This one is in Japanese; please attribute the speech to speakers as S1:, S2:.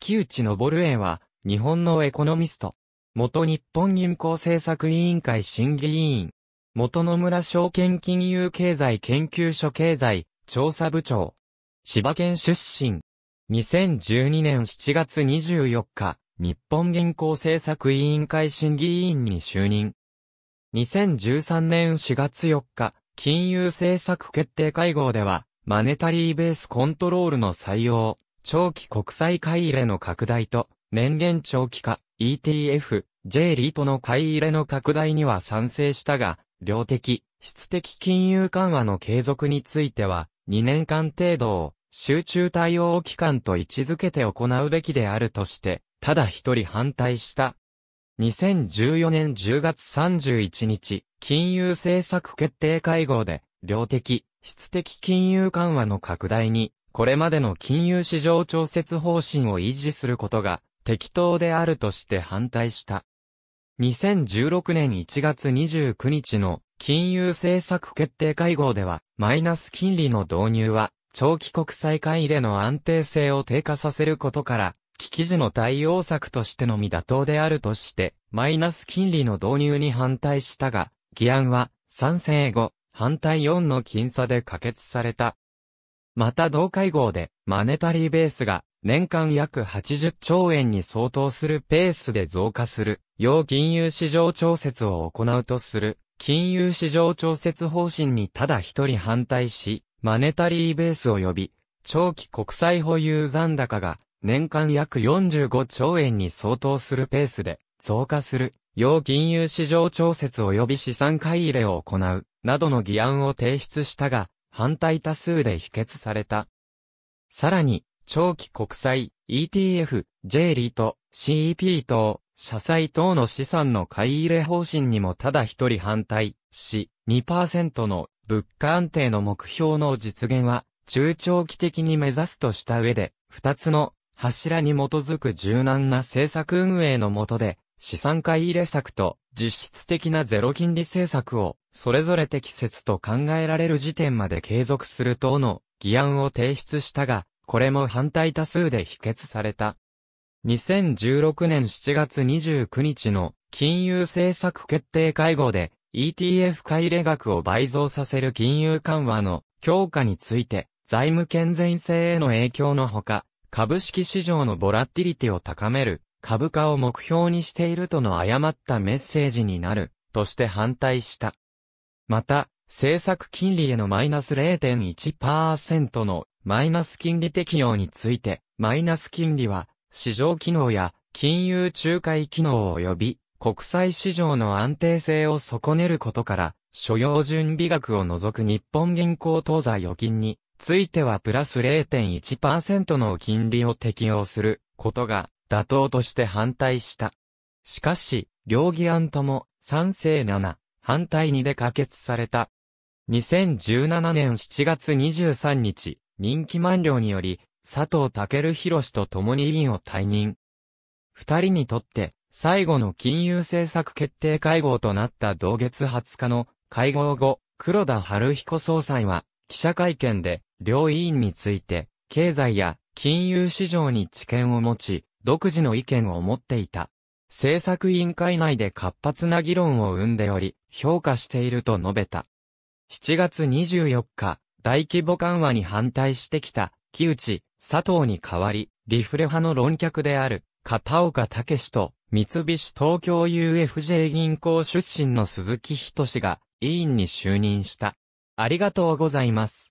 S1: 木内昇園は、日本のエコノミスト。元日本銀行政策委員会審議委員。元野村証券金融経済研究所経済調査部長。千葉県出身。2012年7月24日、日本銀行政策委員会審議委員に就任。2013年4月4日、金融政策決定会合では、マネタリーベースコントロールの採用、長期国債買い入れの拡大と、年限長期化、ETF、J リートの買い入れの拡大には賛成したが、量的、質的金融緩和の継続については、2年間程度を集中対応期間と位置づけて行うべきであるとして、ただ一人反対した。2014年10月31日、金融政策決定会合で、量的、質的金融緩和の拡大にこれまでの金融市場調節方針を維持することが適当であるとして反対した。2016年1月29日の金融政策決定会合では、マイナス金利の導入は、長期国債買い入れの安定性を低下させることから、危機時の対応策としてのみ妥当であるとして、マイナス金利の導入に反対したが、議案は、賛成後、反対4の僅差で可決された。また同会合で、マネタリーベースが年間約80兆円に相当するペースで増加する、要金融市場調節を行うとする、金融市場調節方針にただ一人反対し、マネタリーベース及び、長期国債保有残高が年間約45兆円に相当するペースで増加する、要金融市場調節及び資産買い入れを行う、などの議案を提出したが、反対多数で否決された。さらに、長期国債、ETF、J リート、CEP 等、社債等の資産の買い入れ方針にもただ一人反対し、2%の物価安定の目標の実現は中長期的に目指すとした上で、二つの柱に基づく柔軟な政策運営の下で、資産買い入れ策と実質的なゼロ金利政策を、それぞれ適切と考えられる時点まで継続する等の議案を提出したが、これも反対多数で否決された。2016年7月29日の金融政策決定会合で ETF 買入れ額を倍増させる金融緩和の強化について財務健全性への影響のほか株式市場のボラティリティを高める株価を目標にしているとの誤ったメッセージになる、として反対した。また、政策金利へのマイナス0.1%のマイナス金利適用について、マイナス金利は、市場機能や金融仲介機能及び国際市場の安定性を損ねることから、所要準備額を除く日本銀行当座預金についてはプラス0.1%の金利を適用することが妥当として反対した。しかし、両議案とも賛成7、反対2で可決された。2017年7月23日、任期満了により、佐藤健博と共に委員を退任。二人にとって、最後の金融政策決定会合となった同月20日の会合後、黒田春彦総裁は、記者会見で、両委員について、経済や金融市場に知見を持ち、独自の意見を持っていた。政策委員会内で活発な議論を生んでおり、評価していると述べた。7月24日、大規模緩和に反対してきた、木内、佐藤に代わり、リフレ派の論客である、片岡武史と、三菱東京 UFJ 銀行出身の鈴木氏が、委員に就任した。ありがとうございます。